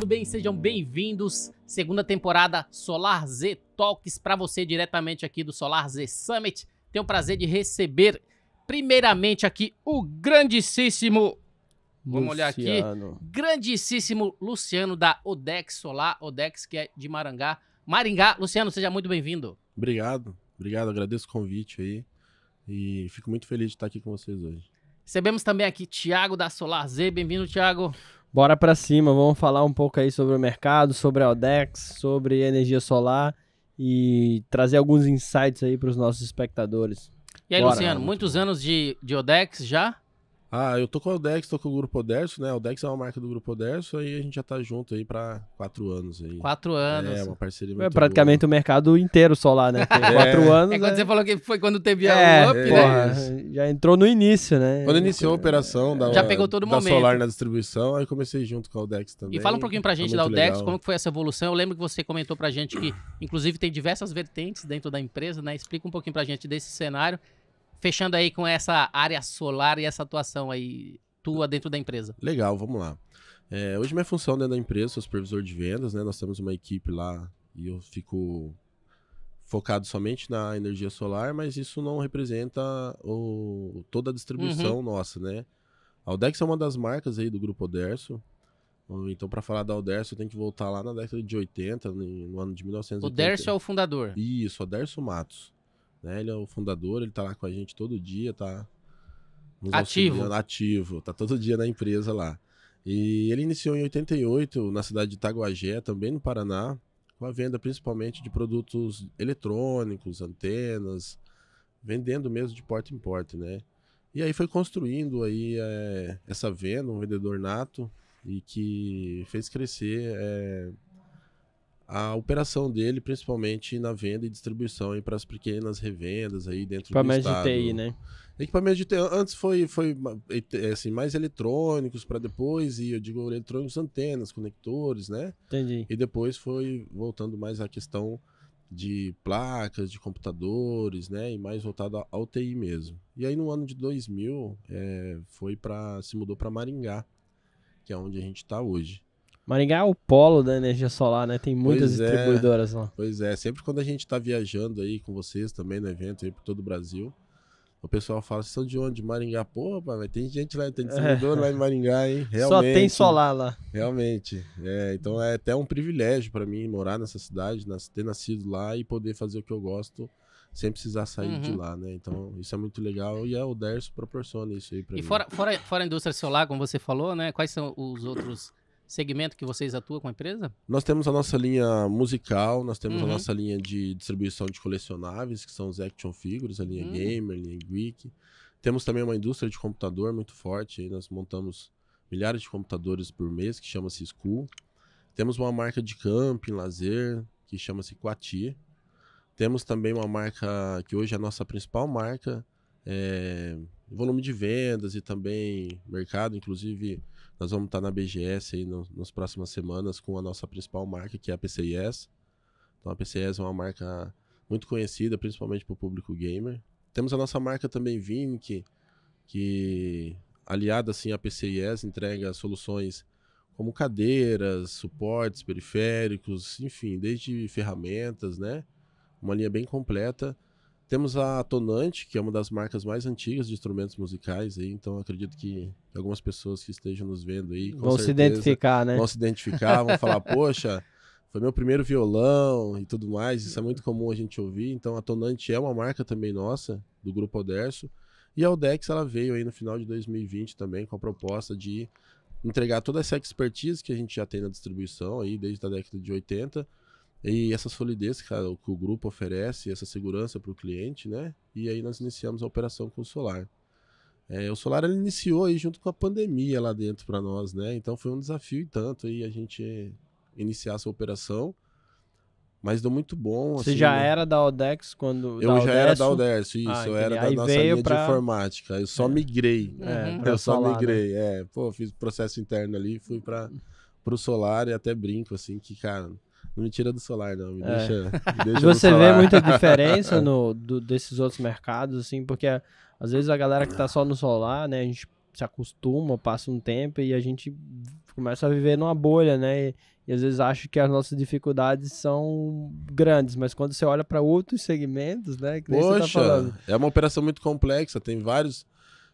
tudo bem? Sejam bem-vindos. Segunda temporada Solar Z Talks para você diretamente aqui do Solar Z Summit. Tenho o prazer de receber primeiramente aqui o grandíssimo Vamos olhar aqui. Grandíssimo Luciano da Odex Solar, Odex que é de Marangá. Maringá, Luciano, seja muito bem-vindo. Obrigado. Obrigado, agradeço o convite aí e fico muito feliz de estar aqui com vocês hoje. Recebemos também aqui Tiago da Solar Z. Bem-vindo, Tiago. Bora para cima, vamos falar um pouco aí sobre o mercado, sobre a Odex, sobre energia solar e trazer alguns insights aí para os nossos espectadores. E aí, Bora, Luciano, muitos anos de, de Odex já? Ah, eu tô com o Dex, tô com o Grupo Oderso, né? O Dex é uma marca do Grupo Oderso, aí a gente já tá junto aí pra quatro anos aí. Quatro anos. É, uma parceria é muito É praticamente boa. o mercado inteiro só lá, né? é. Quatro anos. É quando é... você falou que foi quando teve é, a up, é, né? Já entrou no início, né? Quando iniciou a operação é. da, já pegou todo da momento. Solar na distribuição, aí comecei junto com o Dex também. E fala um pouquinho pra tá gente da Dex, como foi essa evolução? Eu lembro que você comentou pra gente que, inclusive, tem diversas vertentes dentro da empresa, né? Explica um pouquinho pra gente desse cenário fechando aí com essa área solar e essa atuação aí tua dentro da empresa. Legal, vamos lá. É, hoje minha função dentro da empresa, sou supervisor de vendas, né? Nós temos uma equipe lá e eu fico focado somente na energia solar, mas isso não representa o, toda a distribuição uhum. nossa, né? A Aldex é uma das marcas aí do grupo Oderso. Então, para falar da Oderso, eu tenho que voltar lá na década de 80, no ano de 1980. Oderso é o fundador. Isso, Oderso Matos. Né? Ele é o fundador, ele tá lá com a gente todo dia, tá ativo. ativo, tá todo dia na empresa lá. E ele iniciou em 88 na cidade de Itaguajé, também no Paraná, com a venda principalmente de produtos eletrônicos, antenas, vendendo mesmo de porta em porta, né? E aí foi construindo aí é, essa venda, um vendedor nato, e que fez crescer é, a operação dele, principalmente na venda e distribuição para as pequenas revendas aí dentro do estado. Né? de TI, né? Equipamento de TI. Antes foi, foi é assim, mais eletrônicos para depois, e eu digo eletrônicos, antenas, conectores, né? Entendi. E depois foi voltando mais à questão de placas, de computadores, né? E mais voltado ao TI mesmo. E aí no ano de 2000, é, foi para se mudou para Maringá, que é onde a gente está hoje. Maringá é o polo da energia solar, né? Tem muitas pois é. distribuidoras é, lá. Pois é, sempre quando a gente está viajando aí com vocês também no evento aí por todo o Brasil, o pessoal fala, vocês são de onde? De Maringá? Pô, mas tem gente lá, tem é. distribuidor é. lá em Maringá, hein? Realmente, Só tem solar lá. Realmente. É, então é até um privilégio para mim morar nessa cidade, ter nascido lá e poder fazer o que eu gosto sem precisar sair uhum. de lá, né? Então, isso é muito legal e é o Oderso proporciona isso aí para mim. E fora, fora, fora a indústria solar, como você falou, né? Quais são os outros segmento que vocês atuam com a empresa? Nós temos a nossa linha musical, nós temos uhum. a nossa linha de distribuição de colecionáveis, que são os action figures, a linha uhum. gamer, a linha geek. Temos também uma indústria de computador muito forte, nós montamos milhares de computadores por mês, que chama-se School. Temos uma marca de camping, lazer, que chama-se Quati. Temos também uma marca que hoje é a nossa principal marca, é, volume de vendas e também mercado. Inclusive, nós vamos estar na BGS aí no, nas próximas semanas com a nossa principal marca, que é a PCIS. Então, a PCIS é uma marca muito conhecida, principalmente para o público gamer. Temos a nossa marca também Vinic, que aliada assim à PCIS entrega soluções como cadeiras, suportes, periféricos, enfim, desde ferramentas, né? Uma linha bem completa temos a Tonante, que é uma das marcas mais antigas de instrumentos musicais, aí, então acredito que algumas pessoas que estejam nos vendo aí vão certeza, se identificar, né? Vão se identificar, vão falar, poxa, foi meu primeiro violão e tudo mais. Isso é muito comum a gente ouvir. Então a Tonante é uma marca também nossa, do grupo Alderso. E a Odex ela veio aí no final de 2020 também com a proposta de entregar toda essa expertise que a gente já tem na distribuição aí desde a década de 80 e essa solidez cara, que o grupo oferece, essa segurança para o cliente, né? E aí nós iniciamos a operação com o Solar. É, o Solar ele iniciou aí junto com a pandemia lá dentro para nós, né? Então foi um desafio e tanto aí a gente iniciar essa operação. Mas deu muito bom. Você assim, já né? era da Odex quando. Eu já era da Odex, isso. Ah, eu era da aí nossa linha pra... de informática. Eu só é. migrei. É, uhum. Eu só solar, né? migrei. Né? É, pô, fiz processo interno ali, fui para o Solar e até brinco, assim, que, cara não me tira do solar, não. Me, é. deixa, me deixa Você vê muita diferença no, do, desses outros mercados, assim, porque às vezes a galera que tá só no solar, né? A gente se acostuma, passa um tempo e a gente começa a viver numa bolha, né? E, e às vezes acho que as nossas dificuldades são grandes, mas quando você olha para outros segmentos, né? Que tá Poxa, tá é uma operação muito complexa, tem vários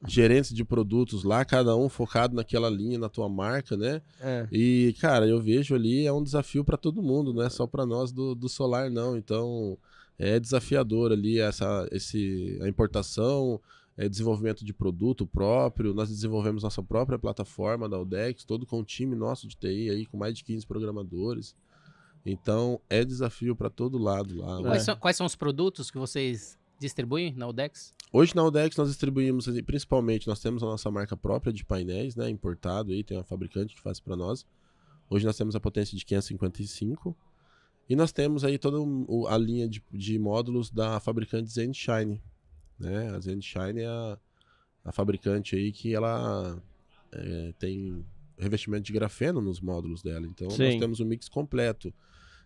gerentes de produtos lá, cada um focado naquela linha, na tua marca, né? É. E, cara, eu vejo ali é um desafio para todo mundo, não é só para nós do, do solar, não. Então, é desafiador ali essa, esse, a importação, é, desenvolvimento de produto próprio. Nós desenvolvemos nossa própria plataforma da UDEX, todo com o time nosso de TI aí, com mais de 15 programadores. Então, é desafio para todo lado lá. Né? Quais, né? são, quais, são, os produtos que vocês distribui na UDEX? Hoje na UDEX nós distribuímos, assim, principalmente, nós temos a nossa marca própria de painéis, né? Importado aí, tem uma fabricante que faz para nós. Hoje nós temos a potência de 555. E nós temos aí toda a linha de, de módulos da fabricante Zenshine. Né? A Zenshine é a, a fabricante aí que ela é, tem revestimento de grafeno nos módulos dela. Então Sim. nós temos o um mix completo.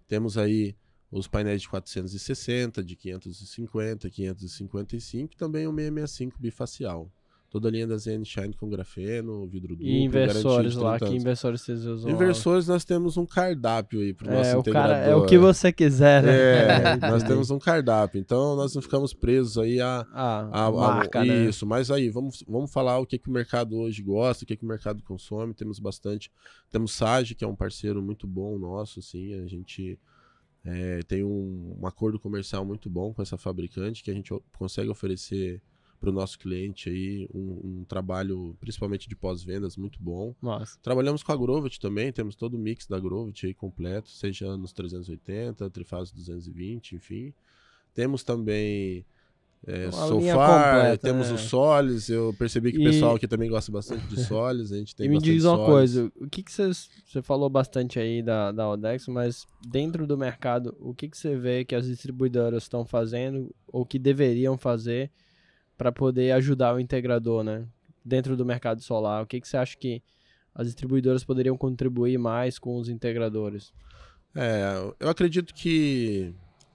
Temos aí os painéis de 460, de 550, 555 e também o 665 bifacial. Toda a linha da ZN Shine com grafeno, vidro duplo, E inversores lá, que inversores vocês usam? Inversores nós temos um cardápio aí pro é, nosso o integrador. Cara, é o que você quiser, né? É, nós temos um cardápio, então nós não ficamos presos aí a... Ah, a, a marca, a, né? Isso, mas aí, vamos, vamos falar o que, que o mercado hoje gosta, o que, que o mercado consome, temos bastante... Temos Sage, que é um parceiro muito bom nosso, assim, a gente... É, tem um, um, acordo comercial muito bom com essa fabricante que a gente consegue oferecer para o nosso cliente aí um, um trabalho, principalmente de pós-vendas, muito bom. Nossa. Trabalhamos com a Grovit também, temos todo o mix da Grovit aí completo, seja nos 380, trifase 220, enfim. Temos também é, sofá, temos né? os solis Eu percebi que e... o pessoal aqui também gosta bastante de solis A gente tem e me diz uma coisa: o que, que você, você falou bastante aí da, da Odex, mas dentro do mercado, o que, que você vê que as distribuidoras estão fazendo ou que deveriam fazer para poder ajudar o integrador, né? Dentro do mercado solar, o que, que você acha que as distribuidoras poderiam contribuir mais com os integradores? É, eu acredito que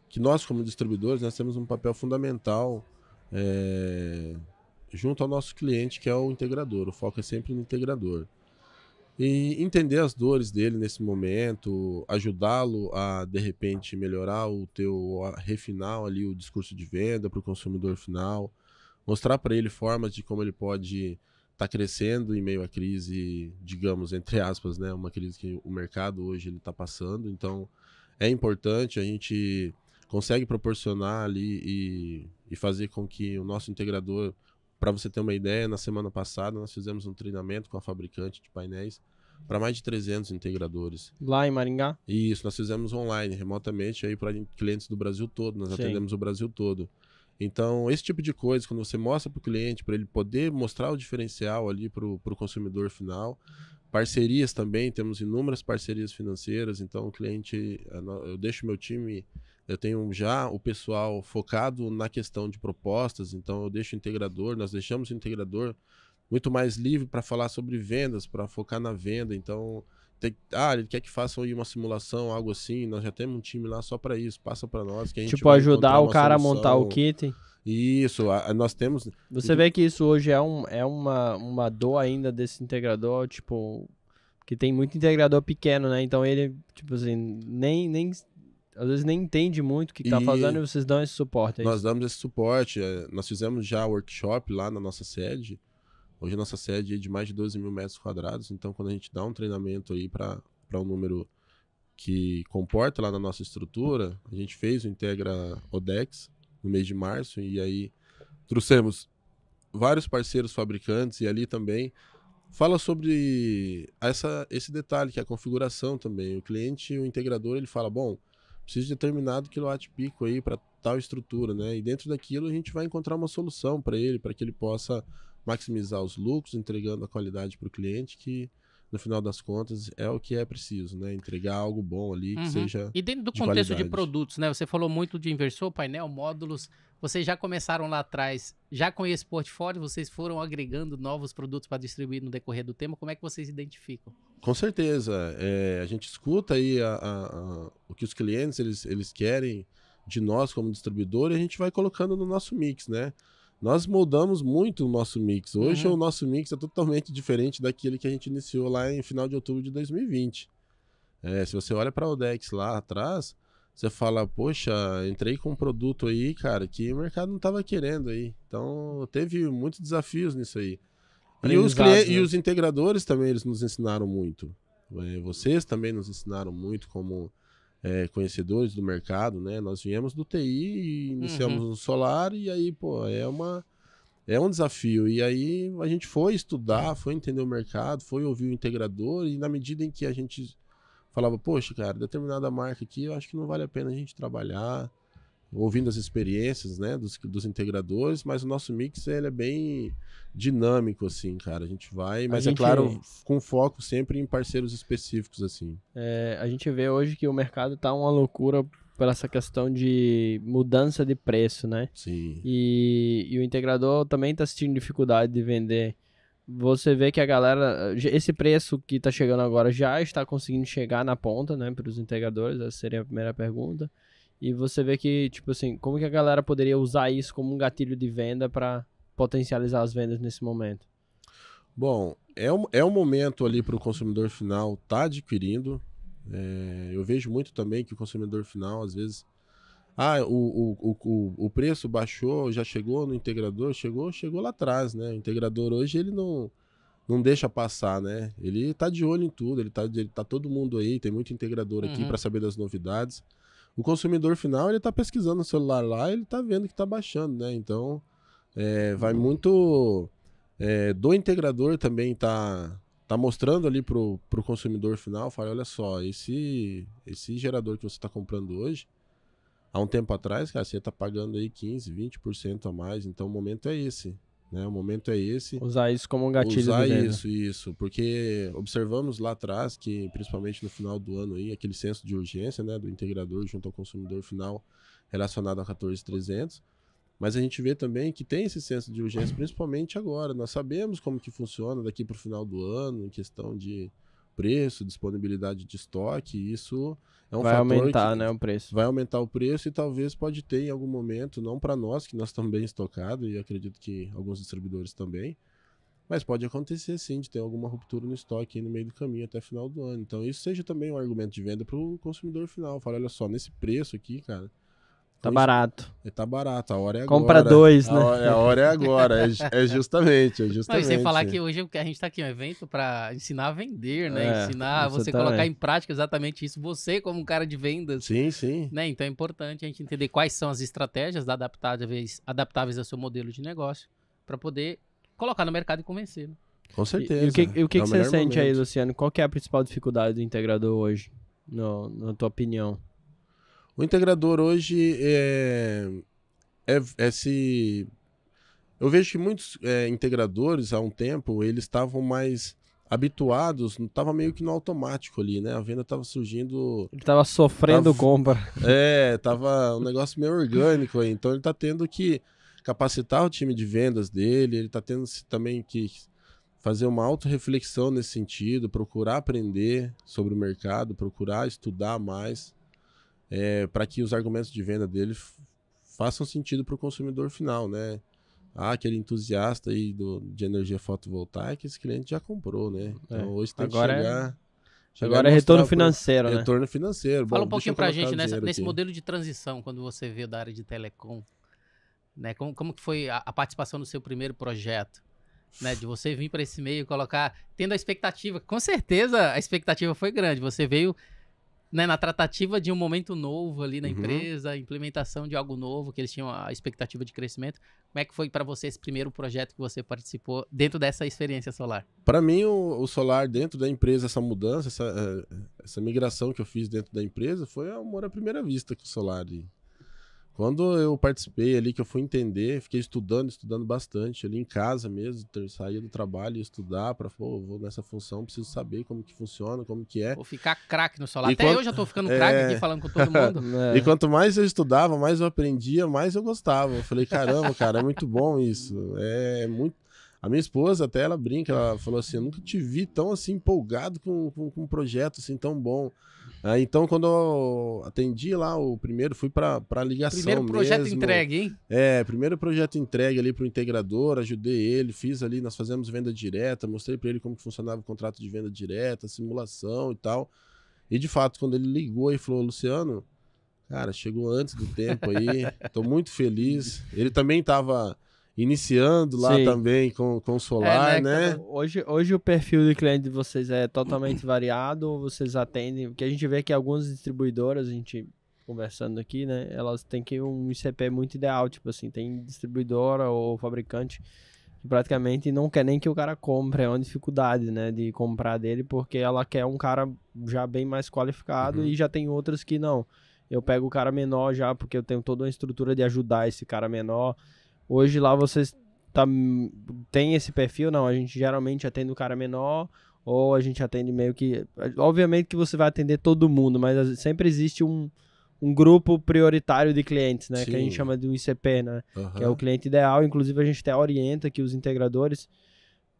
que nós, como distribuidores, nós temos um papel fundamental é, junto ao nosso cliente, que é o integrador. O foco é sempre no integrador. E entender as dores dele nesse momento, ajudá-lo a, de repente, melhorar o teu, refinar ali o discurso de venda para o consumidor final, mostrar para ele formas de como ele pode estar tá crescendo em meio à crise, digamos, entre aspas, né? Uma crise que o mercado hoje ele está passando. Então, é importante a gente consegue proporcionar ali e, e fazer com que o nosso integrador, para você ter uma ideia, na semana passada nós fizemos um treinamento com a fabricante de painéis para mais de 300 integradores. Lá em Maringá? Isso, nós fizemos online, remotamente, aí para clientes do Brasil todo, nós Sim. atendemos o Brasil todo. Então, esse tipo de coisa, quando você mostra para o cliente, para ele poder mostrar o diferencial ali para o consumidor final. Parcerias também, temos inúmeras parcerias financeiras, então o cliente, eh, eu deixo meu time eu tenho já o pessoal focado na questão de propostas, então eu deixo o integrador, nós deixamos o integrador muito mais livre para falar sobre vendas, para focar na venda. Então, tem, ah, ele quer que façam aí uma simulação, algo assim. Nós já temos um time lá só para isso. Passa para nós que a gente Tipo, ajudar o cara solução. a montar o kit. Isso, a, a, nós temos. Você vê que isso hoje é, um, é uma, uma dor ainda desse integrador, tipo, que tem muito integrador pequeno, né? Então ele, tipo assim, nem, nem às vezes nem entende muito o que está fazendo e vocês dão esse suporte. É nós damos esse suporte. É, nós fizemos já workshop lá na nossa sede. Hoje a nossa sede é de mais de 12 mil metros quadrados. Então, quando a gente dá um treinamento aí para um número que comporta lá na nossa estrutura, a gente fez o Integra Odex no mês de março. E aí trouxemos vários parceiros fabricantes e ali também fala sobre essa, esse detalhe que é a configuração também. O cliente, o integrador, ele fala: bom, preciso de determinado quilowatt pico aí para tal estrutura, né? E dentro daquilo a gente vai encontrar uma solução para ele, para que ele possa maximizar os lucros, entregando a qualidade para o cliente que no final das contas, é o que é preciso, né? Entregar algo bom ali, que uhum. seja. E dentro do de contexto qualidade. de produtos, né? Você falou muito de inversor, painel, módulos. Vocês já começaram lá atrás, já com esse portfólio, vocês foram agregando novos produtos para distribuir no decorrer do tema. Como é que vocês identificam? Com certeza. É, a gente escuta aí a, a, a, o que os clientes eles, eles querem de nós como distribuidor e a gente vai colocando no nosso mix, né? Nós moldamos muito o nosso mix. Hoje uhum. o nosso mix é totalmente diferente daquele que a gente iniciou lá em final de outubro de 2020. É, se você olha para o Dex lá atrás, você fala, poxa, entrei com um produto aí, cara, que o mercado não estava querendo aí. Então, teve muitos desafios nisso aí. E os, né? e os integradores também, eles nos ensinaram muito. É, vocês também nos ensinaram muito como é, conhecedores do mercado, né? Nós viemos do TI e iniciamos uhum. no solar e aí, pô, é uma é um desafio. E aí a gente foi estudar, foi entender o mercado, foi ouvir o integrador e na medida em que a gente falava, poxa, cara, determinada marca aqui, eu acho que não vale a pena a gente trabalhar ouvindo as experiências, né, dos, dos integradores, mas o nosso mix ele é bem dinâmico assim, cara. A gente vai, mas é gente, é claro, com foco sempre em parceiros específicos assim. É, a gente vê hoje que o mercado tá uma loucura por essa questão de mudança de preço, né? Sim. E, e o integrador também está sentindo dificuldade de vender. Você vê que a galera, esse preço que está chegando agora já está conseguindo chegar na ponta, né, para os integradores? Essa seria a primeira pergunta. E você vê que, tipo assim, como que a galera poderia usar isso como um gatilho de venda para potencializar as vendas nesse momento? Bom, é um, é um momento ali para o consumidor final tá adquirindo. É, eu vejo muito também que o consumidor final, às vezes, ah, o, o, o, o preço baixou, já chegou no integrador, chegou, chegou lá atrás, né? O integrador hoje ele não, não deixa passar, né? Ele tá de olho em tudo, ele tá, ele tá todo mundo aí, tem muito integrador uhum. aqui para saber das novidades o consumidor final ele está pesquisando no celular lá, ele está vendo que está baixando, né? Então é, vai muito é, do integrador também tá tá mostrando ali pro, pro consumidor final, fala, olha só, esse esse gerador que você está comprando hoje, há um tempo atrás, cara, você está pagando aí 15, 20% a mais, então o momento é esse. Né? O momento é esse. Usar isso como um gatilho. Usar isso, isso. Porque observamos lá atrás que, principalmente no final do ano, aí, aquele senso de urgência né, do integrador junto ao consumidor final relacionado a 14300. Mas a gente vê também que tem esse senso de urgência, principalmente agora. Nós sabemos como que funciona daqui para o final do ano, em questão de preço, disponibilidade de estoque, isso é um vai aumentar, que, né, o preço. Vai aumentar o preço e talvez pode ter em algum momento, não para nós que nós estamos bem estocados e acredito que alguns distribuidores também, mas pode acontecer sim de ter alguma ruptura no estoque no meio do caminho até final do ano. Então isso seja também um argumento de venda para o consumidor final. Fala, olha só, nesse preço aqui, cara, Tá barato. E tá barato, a hora é agora. Compra dois, né? A hora, a hora é agora, é, é, justamente, é justamente. Não, e sem falar que hoje a gente tá aqui um evento para ensinar a vender, né? É, ensinar você, você tá colocar em prática exatamente isso, você como um cara de vendas. Sim, sim. Né? Então é importante a gente entender quais são as estratégias adaptáveis, adaptáveis ao seu modelo de negócio para poder colocar no mercado e convencer. Né? Com certeza. E, e o que, e o que, é que você sente momento. aí, Luciano? Qual que é a principal dificuldade do integrador hoje, no, na tua opinião? O integrador hoje é, é, é se... Eu vejo que muitos é, integradores, há um tempo, eles estavam mais habituados, estava meio que no automático ali, né? A venda estava surgindo... Ele estava sofrendo tava, compra. É, estava um negócio meio orgânico aí. Então ele está tendo que capacitar o time de vendas dele, ele está tendo também que fazer uma autorreflexão nesse sentido, procurar aprender sobre o mercado, procurar estudar mais é, para que os argumentos de venda dele façam sentido para o consumidor final, né? Ah, aquele entusiasta aí do, de energia fotovoltaica, esse cliente já comprou, né? É. Então é. hoje tem Agora que chegar... É... Agora é, é retorno financeiro, pro... né? Retorno financeiro. Fala Bom, um pouquinho pra gente nessa, nesse modelo de transição, quando você veio da área de telecom, né? Como, como que foi a, a participação no seu primeiro projeto? Né, de você vir para esse meio e colocar, tendo a expectativa, com certeza a expectativa foi grande. Você veio né, na tratativa de um momento novo ali na uhum. empresa, implementação de algo novo, que eles tinham a expectativa de crescimento. Como é que foi para você esse primeiro projeto que você participou dentro dessa experiência solar? Para mim, o, o, solar dentro da empresa, essa mudança, essa, eh, essa migração que eu fiz dentro da empresa, foi amor à primeira vista com o solar. Quando eu participei ali, que eu fui entender, fiquei estudando, estudando bastante ali em casa mesmo, ter, saía do trabalho, estudar para, pô, vou nessa função, preciso saber como que funciona, como que é. Vou ficar craque no celular. E Até eu já tô ficando craque é... aqui falando com todo mundo. é. E quanto mais eu estudava, mais eu aprendia, mais eu gostava. Eu falei, caramba, cara, é muito bom isso. É, é muito a minha esposa até ela brinca, ela falou assim: eu nunca te vi tão assim empolgado com, com, com um projeto assim tão bom. Ah, então, quando eu atendi lá o primeiro, fui para a ligação. Primeiro projeto mesmo. entregue, hein? É, primeiro projeto entregue ali para o integrador, ajudei ele, fiz ali, nós fazemos venda direta, mostrei para ele como funcionava o contrato de venda direta, simulação e tal. E de fato, quando ele ligou e falou, Luciano, cara, chegou antes do tempo aí, estou muito feliz. Ele também estava iniciando lá Sim. também com, com o Solar, é, né? né? Hoje, hoje o perfil de cliente de vocês é totalmente variado ou vocês atendem? Porque a gente vê que algumas distribuidoras, a gente conversando aqui, né? Elas têm que um ICP muito ideal, tipo assim, tem distribuidora ou fabricante que praticamente não quer nem que o cara compre, é uma dificuldade, né, de comprar dele, porque ela quer um cara já bem mais qualificado uhum. e já tem outras que não. Eu pego o cara menor já, porque eu tenho toda uma estrutura de ajudar esse cara menor. Hoje lá vocês tá, tem esse perfil? Não, a gente geralmente atende o cara menor ou a gente atende meio que. Obviamente que você vai atender todo mundo, mas sempre existe um, um grupo prioritário de clientes, né? Sim. Que a gente chama de um ICP, né? Uhum. Que é o cliente ideal. Inclusive, a gente até orienta que os integradores,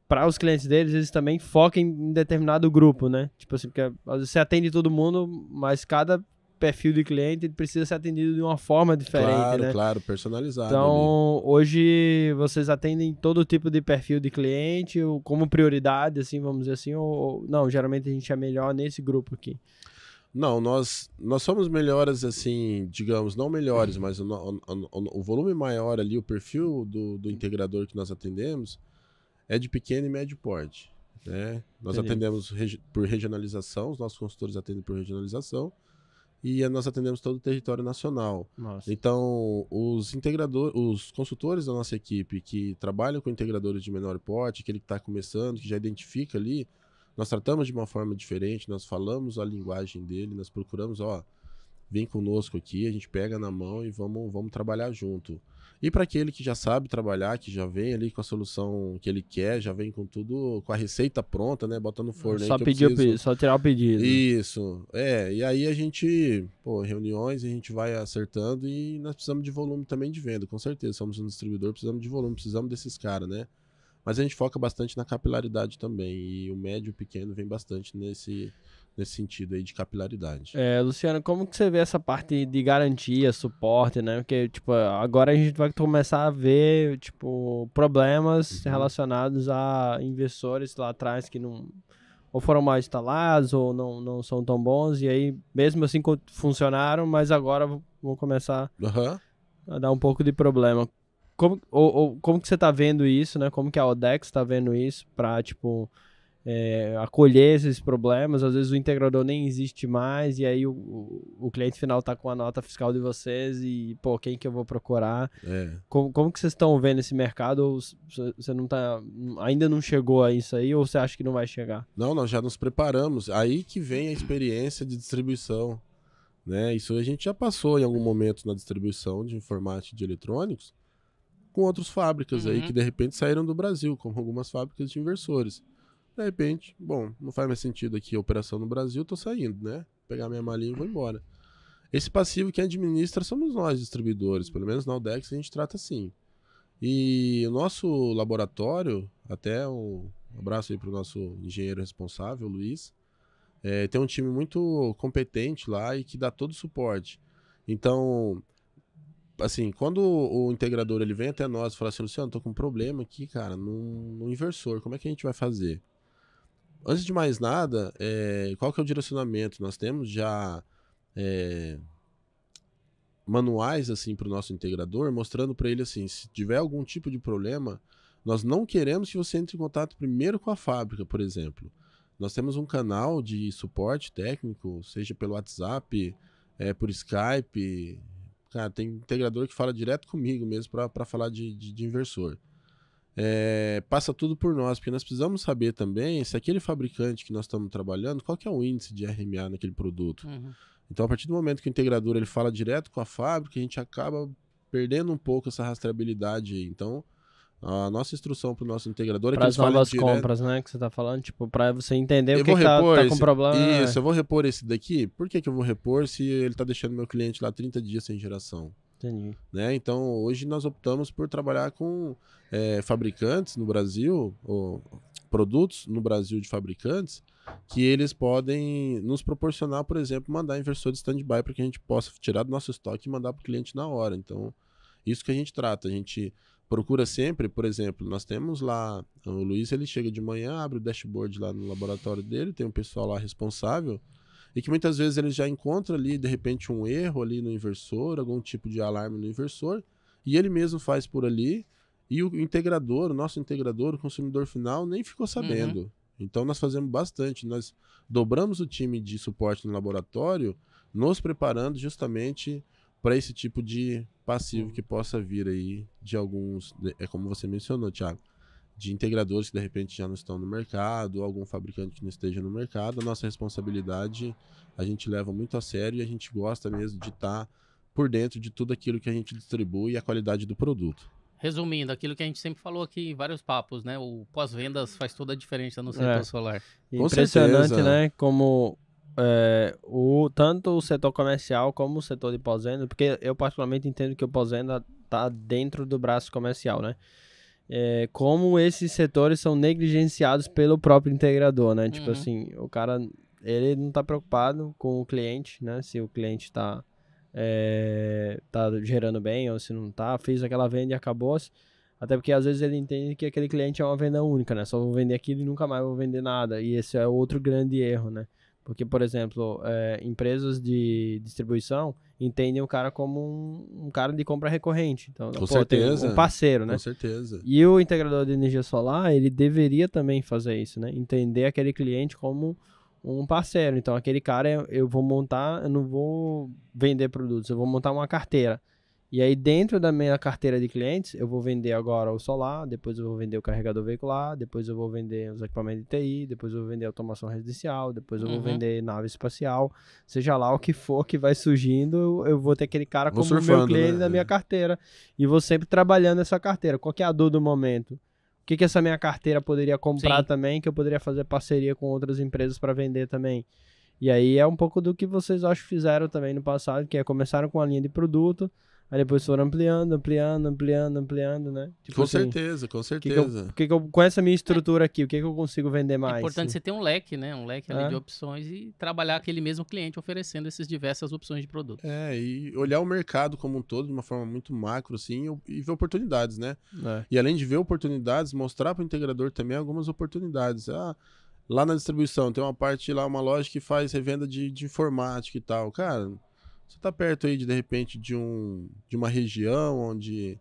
para os clientes deles, eles também foquem em determinado grupo, né? Tipo assim, porque você atende todo mundo, mas cada perfil de cliente, ele precisa ser atendido de uma forma diferente, claro, né? Claro, personalizado. Então, ali. hoje vocês atendem todo tipo de perfil de cliente, como prioridade, assim, vamos dizer assim, ou não, geralmente a gente é melhor nesse grupo aqui. Não, nós, nós somos melhores, assim, digamos, não melhores, mas o, o, o, o volume maior ali, o perfil do, do, integrador que nós atendemos é de pequeno e médio porte. Né? Nós Entendi. atendemos regi por regionalização, os nossos consultores atendem por regionalização e nós atendemos todo o território nacional. Nossa. Então, os integradores, os consultores da nossa equipe que trabalham com integradores de menor porte, aquele que está começando, que já identifica ali, nós tratamos de uma forma diferente, nós falamos a linguagem dele, nós procuramos, ó, vem conosco aqui, a gente pega na mão e vamos, vamos trabalhar junto. E para aquele que já sabe trabalhar, que já vem ali com a solução que ele quer, já vem com tudo, com a receita pronta, né? Bota no forno só aí. Pedir preciso... Só tirar o pedido. Isso. É, e aí a gente, pô, reuniões, a gente vai acertando e nós precisamos de volume também de venda, com certeza. Somos um distribuidor, precisamos de volume, precisamos desses caras, né? Mas a gente foca bastante na capilaridade também. E o médio e o pequeno vem bastante nesse, nesse sentido aí de capilaridade. É, Luciano, como que você vê essa parte de garantia, suporte, né? Porque, tipo, agora a gente vai começar a ver, tipo, problemas uhum. relacionados a investidores lá atrás que não ou foram mal instalados ou não, não são tão bons e aí mesmo assim funcionaram, mas agora vão começar uhum. a dar um pouco de problema. Como, ou, ou, como que você está vendo isso, né? Como que a Odex está vendo isso para tipo é, acolher esses problemas. Às vezes o integrador nem existe mais, e aí o, o, o cliente final está com a nota fiscal de vocês e, pô, quem que eu vou procurar? É. Como, como que vocês estão vendo esse mercado? você não tá. Ainda não chegou a isso aí, ou você acha que não vai chegar? Não, nós já nos preparamos. Aí que vem a experiência de distribuição. Né? Isso a gente já passou em algum momento na distribuição de informática e de eletrônicos com outras fábricas uhum. aí que de repente saíram do Brasil, como algumas fábricas de inversores. De repente, bom, não faz mais sentido aqui operação no Brasil, tô saindo, né? Vou pegar minha malinha e vou embora. Esse passivo que administra somos nós, distribuidores. Pelo menos na UDEX a gente trata assim. E o nosso laboratório, até um abraço aí para o nosso engenheiro responsável, Luiz, é, tem um time muito competente lá e que dá todo o suporte. Então, assim, quando o integrador ele vem até nós e fala assim, Luciano, tô com um problema aqui, cara, no, no inversor, como é que a gente vai fazer? Antes de mais nada, é, qual que é o direcionamento? Nós temos já é, manuais assim para o nosso integrador, mostrando para ele assim, se tiver algum tipo de problema, nós não queremos que você entre em contato primeiro com a fábrica, por exemplo. Nós temos um canal de suporte técnico, seja pelo WhatsApp, é, por Skype. Cara, tem integrador que fala direto comigo mesmo para falar de, de, de inversor é, passa tudo por nós, porque nós precisamos saber também se aquele fabricante que nós estamos trabalhando, qual que é o índice de RMA naquele produto. Uhum. Então, a partir do momento que o integrador ele fala direto com a fábrica, a gente acaba perdendo um pouco essa rastreabilidade. Então, a nossa instrução para o nosso integrador é pra que as novas compras, né? Que você está falando, tipo, para você entender eu o que, está tá, tá com problema. Isso, é. eu vou repor esse daqui. Por que, que eu vou repor se ele está deixando meu cliente lá 30 dias sem geração? Entendi. Né? Então, hoje nós optamos por trabalhar com é, fabricantes no Brasil, ou produtos no Brasil de fabricantes, que eles podem nos proporcionar, por exemplo, mandar inversor de stand-by para que a gente possa tirar do nosso estoque e mandar para o cliente na hora. Então, isso que a gente trata. A gente procura sempre, por exemplo, nós temos lá, o Luiz ele chega de manhã, abre o dashboard lá no laboratório dele, tem um pessoal lá responsável e que muitas vezes ele já encontra ali, de repente, um erro ali no inversor, algum tipo de alarme no inversor, e ele mesmo faz por ali, e o integrador, o nosso integrador, o consumidor final, nem ficou uhum. sabendo. Uhum. Então nós fazemos bastante, nós dobramos o time de suporte no laboratório, nos preparando justamente para esse tipo de passivo que possa vir aí de alguns, é como você mencionou, Thiago, de integradores que de repente já não estão no mercado, ou algum fabricante que não esteja no mercado, a nossa responsabilidade a gente leva muito a sério e a gente gosta mesmo de estar tá por dentro de tudo aquilo que a gente distribui e a qualidade do produto. Resumindo, aquilo que a gente sempre falou aqui em vários papos, né? O pós-vendas faz toda a diferença no setor é. solar. Com Impressionante, certeza. né? Como é, o, tanto o setor comercial como o setor de pós-venda, porque eu particularmente entendo que o pós-venda está dentro do braço comercial, né? é, como esses setores são negligenciados pelo próprio integrador, né? Tipo uhum. Tipo assim, o cara ele não está preocupado com o cliente, né? Se o cliente está é, tá gerando bem ou se não está, fez aquela venda e acabou. Até porque às vezes ele entende que aquele cliente é uma venda única, né? Só vou vender aquilo e nunca mais vou vender nada. E esse é outro grande erro, né? Porque, por exemplo, é, empresas de distribuição entendem o cara como um, um cara de compra recorrente. Então, com pô, certeza. Um parceiro, né? Com certeza. E o integrador de energia solar, ele deveria também fazer isso, né? Entender aquele cliente como um parceiro. Então, aquele cara, eu vou montar, eu não vou vender produtos, eu vou montar uma carteira. E aí, dentro da minha carteira de clientes, eu vou vender agora o solar, depois eu vou vender o carregador veicular, depois eu vou vender os equipamentos de TI, depois eu vou vender automação residencial, depois eu uhum. vou vender nave espacial, seja lá o que for que vai surgindo, eu vou ter aquele cara vou como surfando, meu cliente né? da minha é. carteira. E vou sempre trabalhando essa carteira. Qual é a dor do momento? O que, que essa minha carteira poderia comprar Sim. também, que eu poderia fazer parceria com outras empresas para vender também? E aí é um pouco do que vocês acho fizeram também no passado, que é começaram com a linha de produto, Aí depois foram ampliando, ampliando, ampliando, ampliando, né? Tipo com assim, certeza, com certeza. Que que eu, que que eu, com essa minha estrutura aqui, o que, que eu consigo vender mais? É importante você ter um leque, né? Um leque ah. de opções e trabalhar aquele mesmo cliente oferecendo essas diversas opções de produto. É, e olhar o mercado como um todo de uma forma muito macro, assim, e ver oportunidades, né? É. E além de ver oportunidades, mostrar para o integrador também algumas oportunidades. Ah, lá na distribuição tem uma parte lá, uma loja que faz revenda de, de informática e tal. Cara você tá perto aí de, de repente, de, um, de uma região onde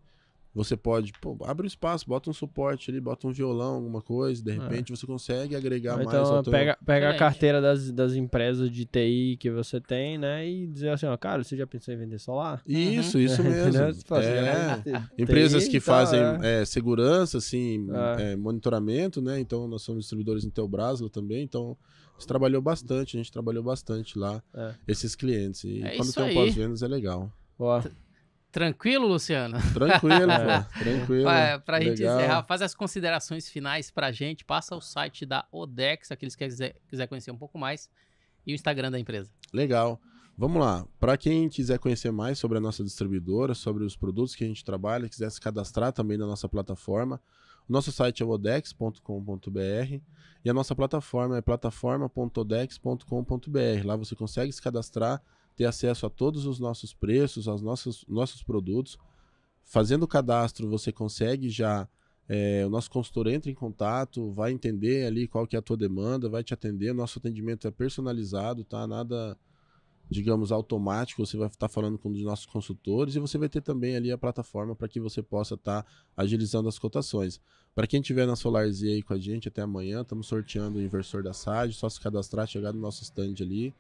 você pode, pô, abre um espaço, bota um suporte ali, bota um violão, alguma coisa, de é. repente é. você consegue agregar então, mais. Então, pega, pega a carteira das, das empresas de TI que você tem, né, e dizer assim, ó, cara, você já pensou em vender solar? Isso, uhum. isso mesmo. Assim, é. Ah, é. É. Empresas que fazem segurança, assim, é. monitoramento, né, então nós somos distribuidores em Telbrasla também, então gente trabalhou bastante, a gente trabalhou bastante lá, é. esses clientes. E é quando tem um pós-vendas é legal. Boa. Tranquilo, Luciano? Tranquilo, é. pô, tranquilo. Pra, pra gente encerrar, faz as considerações finais pra gente, passa o site da Odex, aqueles que quiser, quiser conhecer um pouco mais, e o Instagram da empresa. Legal. Vamos lá. Para quem quiser conhecer mais sobre a nossa distribuidora, sobre os produtos que a gente trabalha, quiser se cadastrar também na nossa plataforma, o nosso site é odex.com.br e a nossa plataforma é plataforma.odex.com.br. Lá você consegue se cadastrar, ter acesso a todos os nossos preços, aos nossos, nossos produtos. Fazendo o cadastro, você consegue já. É, o nosso consultor entra em contato, vai entender ali qual que é a tua demanda, vai te atender. Nosso atendimento é personalizado, tá? Nada digamos, automático, você vai estar falando com um dos nossos consultores e você vai ter também ali a plataforma para que você possa estar agilizando as cotações. Para quem estiver na SolarZ aí com a gente até amanhã, estamos sorteando o inversor da SAD, só se cadastrar, chegar no nosso stand ali,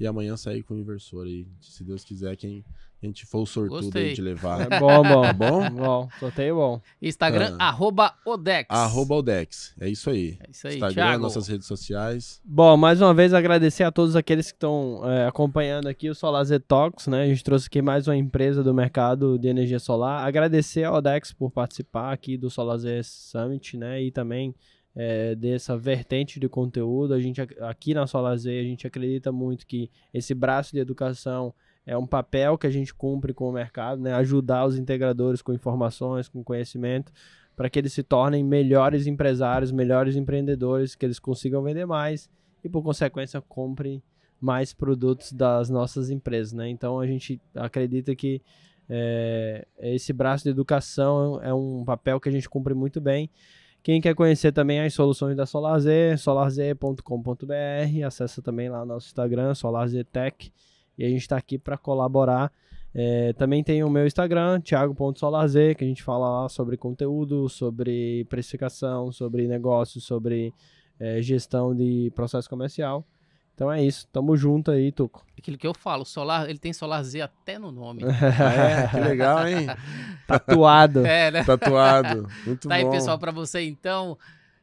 e amanhã sair com o inversor aí. Se Deus quiser, quem a gente for o sortudo Gostei. aí de levar. É bom, bom. Tá bom? Bom, sorteio bom. Instagram, ah. arroba Odex. Arroba Odex. É isso aí. É isso aí, Instagram, Thiago. nossas redes sociais. Bom, mais uma vez agradecer a todos aqueles que estão é, acompanhando aqui o Solar Z Talks, né? A gente trouxe aqui mais uma empresa do mercado de energia solar. Agradecer a Odex por participar aqui do Solar Z Summit, né? E também é, dessa vertente de conteúdo. A gente aqui na Solazer a gente acredita muito que esse braço de educação é um papel que a gente cumpre com o mercado, né? Ajudar os integradores com informações, com conhecimento, para que eles se tornem melhores empresários, melhores empreendedores, que eles consigam vender mais e por consequência comprem mais produtos das nossas empresas, né? Então a gente acredita que é, esse braço de educação é um papel que a gente cumpre muito bem quem quer conhecer também as soluções da SolarZ, solarz.com.br, acessa também lá o nosso Instagram, SolarZTech, e a gente está aqui para colaborar. É, também tem o meu Instagram, thiago.solarz, que a gente fala lá sobre conteúdo, sobre precificação, sobre negócios, sobre é, gestão de processo comercial. Então é isso. Tamo junto aí, Tuco. Aquilo que eu falo, solar, ele tem solar Z até no nome. é, que legal, hein? Tatuado. É, né? Tatuado. Muito tá bom. Tá aí, pessoal, para você então.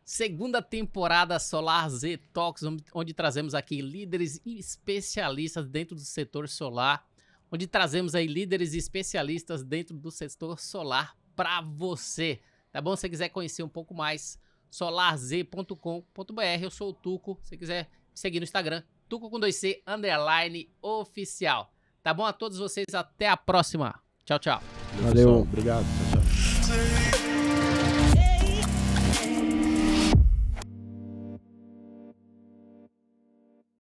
Segunda temporada Solar Z Talks, onde trazemos aqui líderes e especialistas dentro do setor solar, onde trazemos aí líderes e especialistas dentro do setor solar para você. Tá bom? Se você quiser conhecer um pouco mais, solarz.com.br. Eu sou o Tuco. Se você quiser seguir no Instagram, Tuco com 2C, underline oficial. Tá bom a todos vocês, até a próxima. Tchau, tchau. Valeu, Valeu. obrigado. Tchau, tchau.